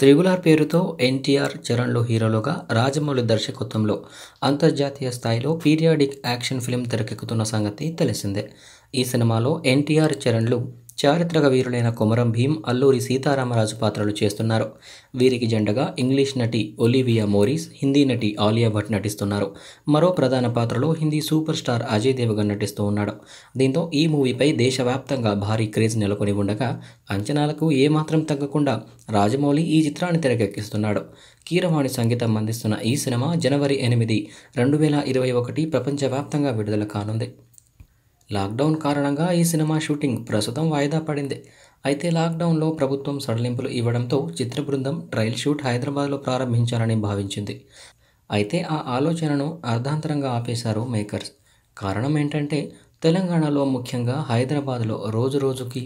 త్రిగులార్ పేరుతో ఎన్టీఆర్ చరణ్లో హీరోలుగా రాజమౌళి దర్శకత్వంలో అంతర్జాతీయ స్థాయిలో పీరియాడిక్ యాక్షన్ ఫిల్మ్ తెరకెక్కుతున్న సంగతి తెలిసిందే ఈ సినిమాలో ఎన్టీఆర్ చరణ్లు చారిత్రక వీరులైన కొమరం భీం అల్లూరి సీతారామరాజు పాత్రలు చేస్తున్నారు వీరికి జెండగా ఇంగ్లీష్ నటి ఒలివియా మోరీస్ హిందీ నటి ఆలియా భట్ నటిస్తున్నారు మరో ప్రధాన పాత్రలో హిందీ సూపర్ స్టార్ అజయ్ దేవగన్ నటిస్తూ ఉన్నాడు దీంతో ఈ మూవీపై దేశవ్యాప్తంగా భారీ క్రేజ్ నెలకొని ఉండగా అంచనాలకు ఏమాత్రం తగ్గకుండా రాజమౌళి ఈ చిత్రాన్ని తెరకెక్కిస్తున్నాడు కీరవాణి సంగీతం అందిస్తున్న ఈ సినిమా జనవరి ఎనిమిది రెండు వేల ఇరవై ఒకటి ప్రపంచవ్యాప్తంగా విడుదల కానుంది లాక్డౌన్ కారణంగా ఈ సినిమా షూటింగ్ ప్రస్తుతం వాయిదా పడింది అయితే లాక్డౌన్లో ప్రభుత్వం సడలింపులు ఇవ్వడంతో చిత్ర బృందం ట్రయల్ షూట్ హైదరాబాద్లో ప్రారంభించాలని భావించింది అయితే ఆ ఆలోచనను అర్ధాంతరంగా ఆపేశారు మేకర్స్ కారణం ఏంటంటే తెలంగాణలో ముఖ్యంగా హైదరాబాద్లో రోజు రోజుకి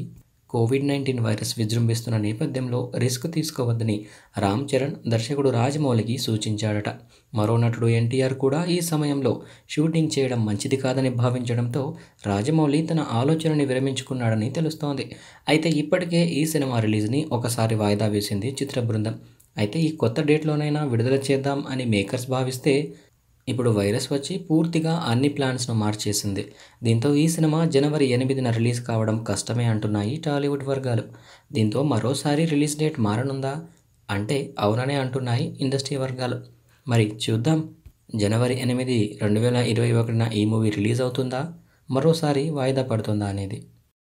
కోవిడ్ నైన్టీన్ వైరస్ విజృంభిస్తున్న నేపథ్యంలో రిస్క్ తీసుకోవద్దని రామ్ చరణ్ దర్శకుడు రాజమౌళికి సూచించాడట మరో నటుడు ఎన్టీఆర్ కూడా ఈ సమయంలో షూటింగ్ చేయడం మంచిది కాదని భావించడంతో రాజమౌళి తన ఆలోచనని విరమించుకున్నాడని తెలుస్తోంది అయితే ఇప్పటికే ఈ సినిమా రిలీజ్ని ఒకసారి వాయిదా వేసింది చిత్ర బృందం అయితే ఈ కొత్త డేట్లోనైనా విడుదల చేద్దాం అని మేకర్స్ భావిస్తే ఇప్పుడు వైరస్ వచ్చి పూర్తిగా అన్ని ప్లాన్స్ను మార్చేసింది దీంతో ఈ సినిమా జనవరి ఎనిమిదిన రిలీజ్ కావడం కష్టమే అంటున్నాయి టాలీవుడ్ వర్గాలు దీంతో మరోసారి రిలీజ్ డేట్ మారనుందా అంటే అవుననే అంటున్నాయి ఇండస్ట్రీ వర్గాలు మరి చూద్దాం జనవరి ఎనిమిది రెండు వేల ఇరవై ఒకటిన ఈ మూవీ రిలీజ్ అవుతుందా మరోసారి వాయిదా పడుతుందా అనేది